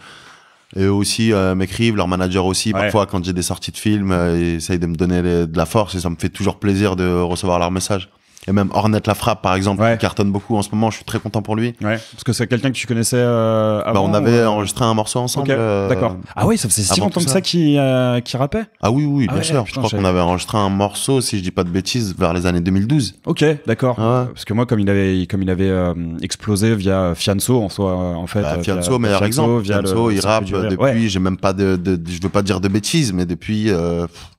et aussi euh, m'écrivent, leur manager aussi, parfois quand j'ai des sorties de films, euh, ils essayent de me donner de la force et ça me fait toujours plaisir de recevoir leur message. Et même Ornette la frappe, par exemple, qui cartonne beaucoup en ce moment. Je suis très content pour lui. Ouais. Parce que c'est quelqu'un que tu connaissais euh, avant. Bah, on avait euh, enregistré un morceau ensemble. Euh, d'accord. Ah oui, ça faisait si longtemps que ça, qui qui euh, rappait. Ah oui, oui, ah bien sûr. je crois qu'on avait enregistré un morceau, si je dis pas de bêtises, vers les années 2012. Ok, d'accord. Ah parce que moi, comme il avait comme il avait explosé via Fianso en soit en fait. Bah, Fianso, meilleur exemple. Via il rappe depuis. J'ai même pas de, de, je veux pas dire de bêtises, mais depuis.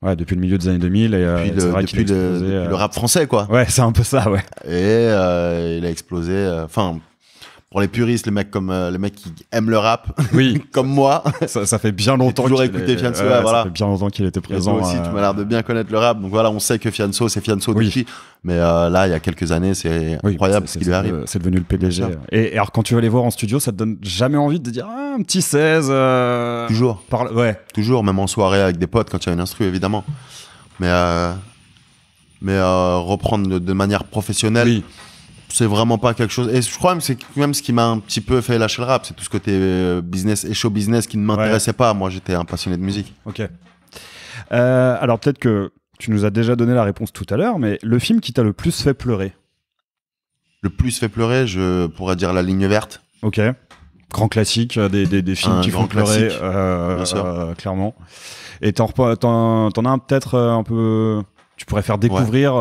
Ouais, depuis le milieu des années 2000 et depuis, le, le rap français, quoi. Ouais, c'est un peu ça, ouais. Et euh, il a explosé. Euh, enfin, pour les puristes, les mecs comme euh, les mecs qui aiment le rap, oui, comme moi. Ça, ça, fait bien longtemps. Toujours écouté Fianso, voilà. bien longtemps qu'il était présent. Et aussi, tu m'as l'air de bien connaître le rap. Donc voilà, on sait que Fianso, c'est Fianso oui. Mais là, il y a quelques années, c'est incroyable ce qui lui arrive. C'est devenu le PDG. Et, alors, quand tu vas les voir en studio, ça te donne jamais envie de dire ah, un petit 16. Toujours. Ouais. Toujours, même en soirée avec des potes quand tu as une instru, évidemment. Mais mais euh, reprendre de manière professionnelle. C'est vraiment pas quelque chose. Et je crois que c'est même ce qui m'a un petit peu fait lâcher le rap. C'est tout ce côté euh, business et show business qui ne m'intéressait pas. Moi, j'étais un passionné de musique. Ok. Euh, alors, peut-être que tu nous as déjà donné la réponse tout à l'heure, mais le film qui t'a le plus fait pleurer Le plus fait pleurer, je pourrais dire La ligne verte. Ok grand classique des, des, films qui font pleurer clairement et t'en, t'en, t'en as peut-être un peu tu pourrais faire découvrir. Ouais,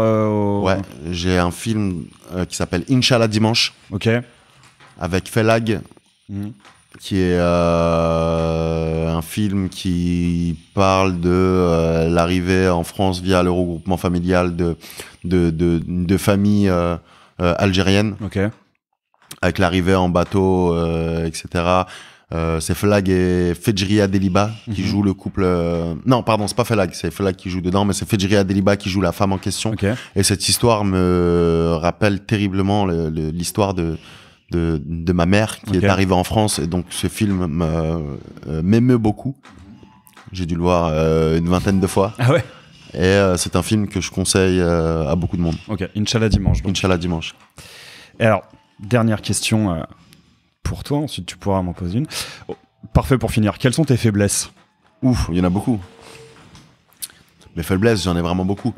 euh, j'ai un film euh, qui s'appelle Inch'Allah Dimanche. Ok. Avec Felag, mhm. qui est euh, un film qui parle de l'arrivée en France via le regroupement familial de, de, de familles algériennes. Ok. Avec l'arrivée en bateau, etc. Euh, c'est Flag et Fedjria Deliba qui mhm. jouent le couple. Euh, non, pardon, c'est pas Flag, c'est Flag qui joue dedans, mais c'est Fedjria Deliba qui joue la femme en question. Et cette histoire me rappelle terriblement l'histoire de, de, ma mère qui est arrivée en France. Et donc, ce film euh, m'émeut beaucoup. J'ai dû le voir une vingtaine de fois. Ah et c'est un film que je conseille à beaucoup de monde. Ok, Inch'Allah dimanche. Inch'Allah dimanche. alors, dernière question pour toi, ensuite tu pourras m'en poser une. Oh, parfait pour finir, quelles sont tes faiblesses Ouf, il y en a beaucoup. Mes faiblesses, j'en ai vraiment beaucoup.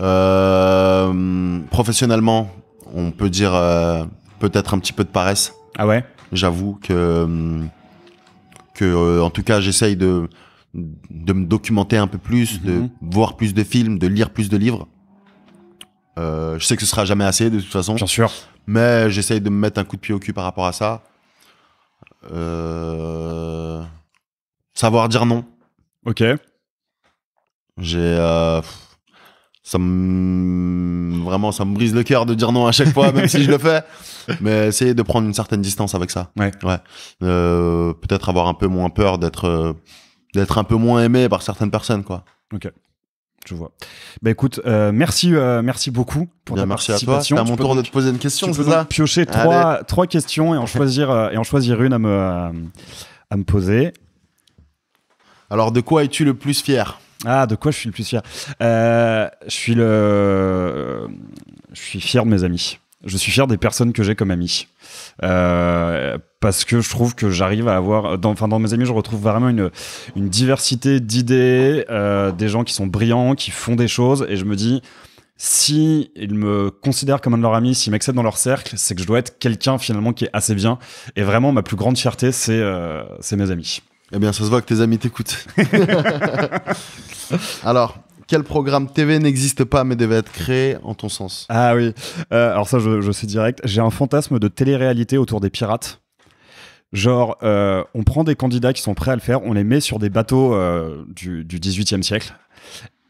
Euh, professionnellement, on peut dire euh, peut-être un petit peu de paresse. Ah ouais J'avoue que, que euh, en tout cas, j'essaye de, de me documenter un peu plus, de mhm. voir plus de films, de lire plus de livres. je sais que ce sera jamais assez de toute façon. Bien sûr. Mais j'essaye de me mettre un coup de pied au cul par rapport à ça. Euh, savoir dire non. Ok. J'ai. Euh, ça me. Vraiment, ça me brise le cœur de dire non à chaque fois, même si je le fais. Mais essayer de prendre une certaine distance avec ça. Ouais. ouais. Euh, peut-être avoir un peu moins peur d'être. D'être un peu moins aimé par certaines personnes, quoi. Ok. Je vois. Bah écoute, euh, merci, euh, merci beaucoup pour ta participation. C'est à mon tour de te poser une question. Tu peux piocher trois, trois, questions et en choisir euh, et en choisir une à me à me poser. Alors, de quoi es-tu le plus fier Ah, de quoi je suis le plus fier Je suis le, je suis fier de mes amis. Je suis fier des personnes que j'ai comme amis parce que je trouve que j'arrive à avoir, euh, dans, dans mes amis, je retrouve vraiment une, une diversité d'idées, euh, des gens qui sont brillants, qui font des choses, et je me dis, si ils me considèrent comme un de leurs amis, s'ils m'acceptent dans leur cercle, c'est que je dois être quelqu'un finalement qui est assez bien. Et vraiment, ma plus grande fierté, c'est euh, mes amis. Eh bien, ça se voit que tes amis t'écoutent. Alors, quel programme TV n'existe pas mais devait être créé en ton sens Ah oui, alors ça je, je sais direct, j'ai un fantasme de télé-réalité autour des pirates. Genre, euh, on prend des candidats qui sont prêts à le faire, on les met sur des bateaux euh, du, 18e siècle,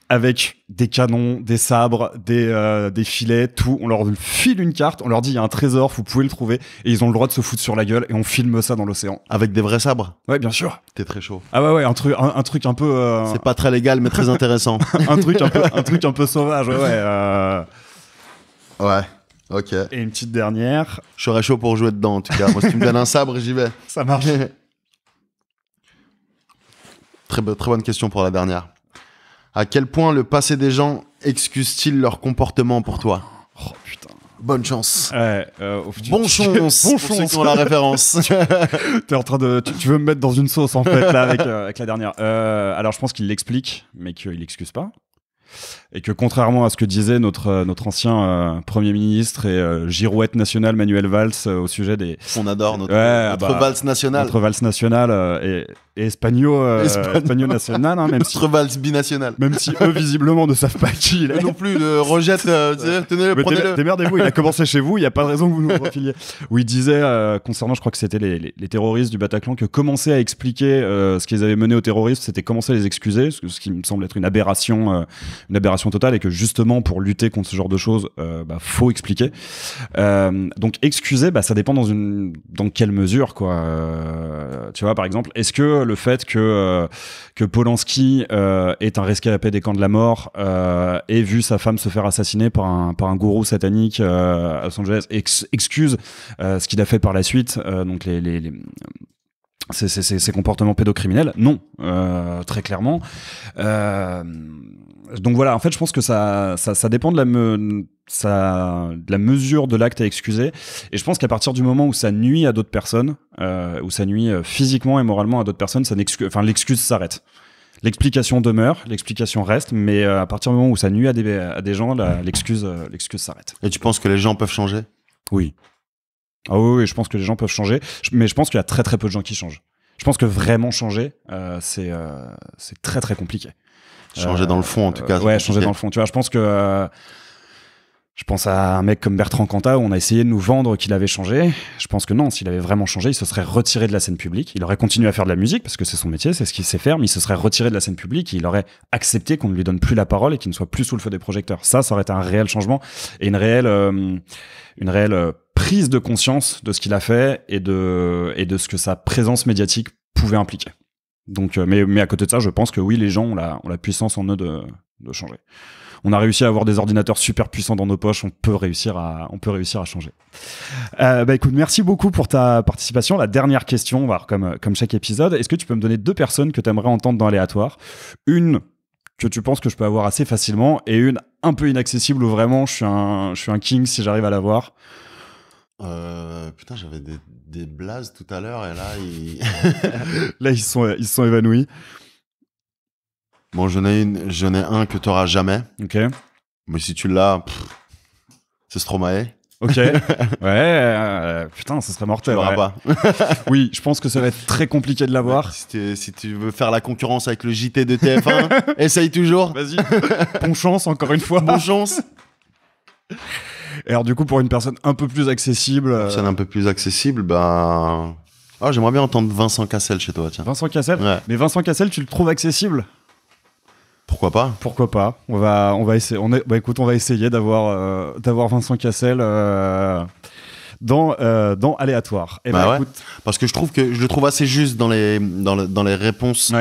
avec des canons, des sabres, des, euh, des, filets, tout. On leur file une carte, on leur dit il y a un trésor, vous pouvez le trouver, et ils ont le droit de se foutre sur la gueule, et on filme ça dans l'océan. Avec des vrais sabres Ouais, bien sûr. T'es très chaud. Ah ouais, ouais, un truc un, truc un peu. C'est pas très légal, mais très intéressant. un, truc un, peu, truc un peu sauvage, ouais. Ouais. Ok. Et une petite dernière. Je serais chaud pour jouer dedans, en tout cas. Moi, si tu me donnes un sabre, j'y vais. Ça marche. très, très bonne question pour la dernière. À quel point le passé des gens excuse-t-il leur comportement pour toi Oh putain. Bonne chance. Ouais, euh, bon chance. Bon chance. la référence. tu, es en train de, tu, veux me mettre dans une sauce en fait là avec, euh, la dernière. Euh, alors je pense qu'il l'explique, mais qu'il l'excuse pas et que contrairement à ce que disait notre, euh, notre ancien euh, Premier ministre et euh, girouette nationale Manuel Valls au sujet des... On adore notre, ouais, notre ah bah, Valls national. Notre Valls national et, et Espagnol national. Hein, même notre Valls binational. Même si eux, visiblement, ne savent pas qui il est. non plus, le rejette, tenez-le, prenez-le. Démerdez-vous, il a commencé chez vous, il n'y a pas de raison que vous nous refiliez. Où il disait, concernant, je crois que c'était les, les, terroristes du Bataclan, que commencer à expliquer ce qu'ils avaient mené au terroristes c'était commencer à les excuser, ce, qui me semble être une aberration, une aberration total totale et que justement pour lutter contre ce genre de choses, euh, bah, faut expliquer. Euh, donc excuser, bah, ça dépend dans quelle mesure quoi. Euh, tu vois par exemple, est-ce que le fait que que Polanski est un rescapé des camps de la mort et vu sa femme se faire assassiner par un par un gourou satanique à Los Angeles excuse ce qu'il a fait par la suite, donc les, comportements pédocriminels Non, très clairement. Euh, donc voilà, en fait, je pense que ça, dépend de la, la mesure de l'acte à excuser. Et je pense qu'à partir du moment où ça nuit à d'autres personnes, euh, où ça nuit euh, physiquement et moralement à d'autres personnes, l'excuse s'arrête. L'explication demeure, l'explication reste, mais euh, à partir du moment où ça nuit à des, gens, l'excuse l'excuse s'arrête. Et tu penses que les gens peuvent changer Oui. Ah oui, oui, je pense que les gens peuvent changer, mais je pense qu'il y a très très peu de gens qui changent. Je pense que vraiment changer, c'est très très compliqué. Changer dans le fond, en tout cas. Ouais, changer dans le fond. Tu vois, je pense que. Euh, je pense à un mec comme Bertrand Cantat où on a essayé de nous vendre qu'il avait changé. Je pense que non, s'il avait vraiment changé, il se serait retiré de la scène publique. Il aurait continué à faire de la musique parce que c'est son métier, c'est ce qu'il sait faire, mais il se serait retiré de la scène publique. il aurait accepté qu'on ne lui donne plus la parole et qu'il ne soit plus sous le feu des projecteurs. Ça, ça aurait été un réel changement et une réelle, euh, une réelle euh, prise de conscience de ce qu'il a fait et de, et de ce que sa présence médiatique pouvait impliquer. Donc, euh, mais, mais à côté de ça, je pense que oui, les gens ont la, ont la puissance en eux de, changer. On a réussi à avoir des ordinateurs super puissants dans nos poches, on peut réussir à, on peut réussir à changer. Euh, bah écoute, merci beaucoup pour ta participation. La dernière question, comme, comme chaque épisode, est-ce que tu peux me donner deux personnes que tu aimerais entendre dans aléatoire Une que tu penses que je peux avoir assez facilement et une un peu inaccessible où vraiment je suis un, je suis un king si j'arrive à l'avoir. Euh, putain, j'avais des, blazes tout à l'heure et là, ils... là ils sont sont évanouis. Bon, je n'ai une, un que tu t'auras jamais. Ok. Mais si tu l'as, c'est Stromae. Ok. Ouais. Euh, putain, ce serait mortel. oui, je pense que ça va être très compliqué de l'avoir. Si, tu veux faire la concurrence avec le JT de TF1, essaye toujours. Vas-y. Bon chance encore une fois. Bon chance. Et alors, du coup, pour une personne un peu plus accessible. Une personne un peu plus accessible, ben... Ah, j'aimerais bien entendre Vincent Cassel chez toi, tiens. Vincent Cassel Mais Vincent Cassel, tu le trouves accessible pourquoi pas Pourquoi pas On va, on va essayer. On est, bah, écoute, on va essayer d'avoir, euh, d'avoir Vincent Cassel euh, dans, euh, dans aléatoire. Et eh ben, bah Parce que je trouve que je le trouve assez juste dans les, dans, les réponses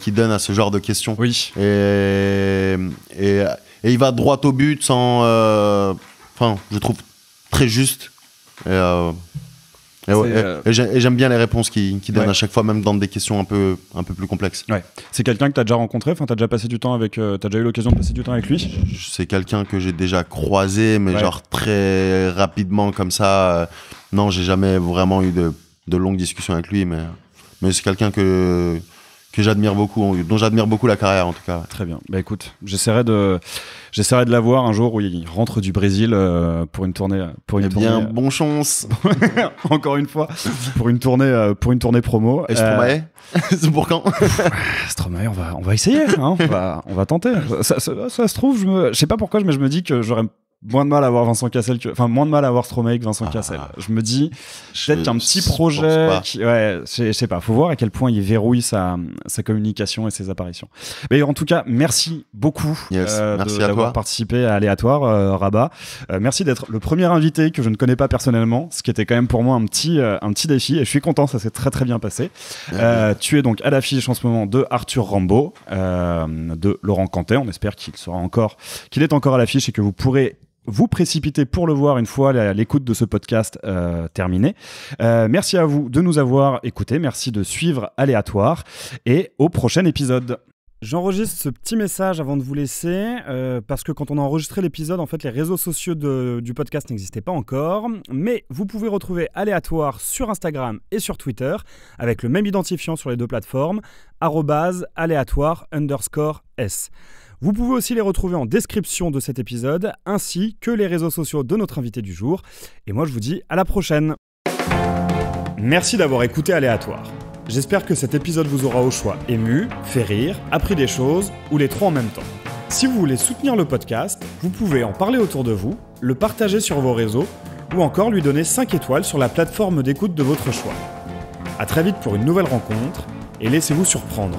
qu'il donne à ce genre de questions. Oui. Et, et, et il va droit au but sans je trouve très juste. Et, euh, euh, j'aime bien les réponses qu'il donnent donne à chaque fois, même dans des questions un peu, un peu plus complexes. C'est quelqu'un que tu as déjà rencontré, enfin as déjà passé du temps avec, euh, tu as déjà eu l'occasion de passer du temps avec lui. C'est quelqu'un que j'ai déjà croisé, mais genre très rapidement comme ça. Non, j'ai jamais vraiment eu de, de longues discussions avec lui, mais, mais c'est quelqu'un que, que j'admire beaucoup, dont j'admire beaucoup la carrière en tout cas. Très bien. Bah écoute, j'essaierai de, j'essaierai de voir un jour où il rentre du Brésil euh, pour une tournée, pour une eh bien, euh, bon chance. Encore une fois, pour une tournée, euh, pour une tournée promo. Et euh... c'est pour quand Stromae, on va, on va essayer, hein, on, va, on va tenter. Ça, ça, ça se trouve, je, me... je sais pas pourquoi, mais je me dis que j'aurais moins de mal à avoir Vincent Cassel que, enfin, moins de mal à voir Stromae que Vincent ah. Cassel. Je me dis, peut-être qu'un petit projet, ouais, je, sais pas, faut voir à quel point il verrouille sa, sa communication et ses apparitions. Mais en tout cas, merci beaucoup yes, euh, d'avoir participé à Aléatoire, euh, Rabat. Euh, merci d'être le premier invité que je ne connais pas personnellement, ce qui était quand même pour moi un petit, un petit défi et je suis content, ça s'est très très bien passé. tu es donc à l'affiche en ce moment de Arthur euh, de Laurent Cantet. On espère qu'il sera encore, qu'il est encore à l'affiche et que vous pourrez vous précipitez pour le voir une fois l'écoute de ce podcast euh, terminée. Euh, merci à vous de nous avoir écoutés, merci de suivre Aléatoire et au prochain épisode. J'enregistre ce petit message avant de vous laisser, euh, parce que quand on a enregistré l'épisode, en fait, les réseaux sociaux du podcast n'existaient pas encore. Mais vous pouvez retrouver Aléatoire sur Instagram et sur Twitter, avec le même identifiant sur les deux plateformes, aléatoire underscore S. Vous pouvez aussi les retrouver en description de cet épisode, ainsi que les réseaux sociaux de notre invité du jour. Et moi, je vous dis à la prochaine. Merci d'avoir écouté Aléatoire. J'espère que cet épisode vous aura au choix ému, fait rire, appris des choses ou les trois en même temps. Si vous voulez soutenir le podcast, vous pouvez en parler autour de vous, le partager sur vos réseaux ou encore lui donner 5 étoiles sur la plateforme d'écoute de votre choix. A très vite pour une nouvelle rencontre et laissez-vous surprendre.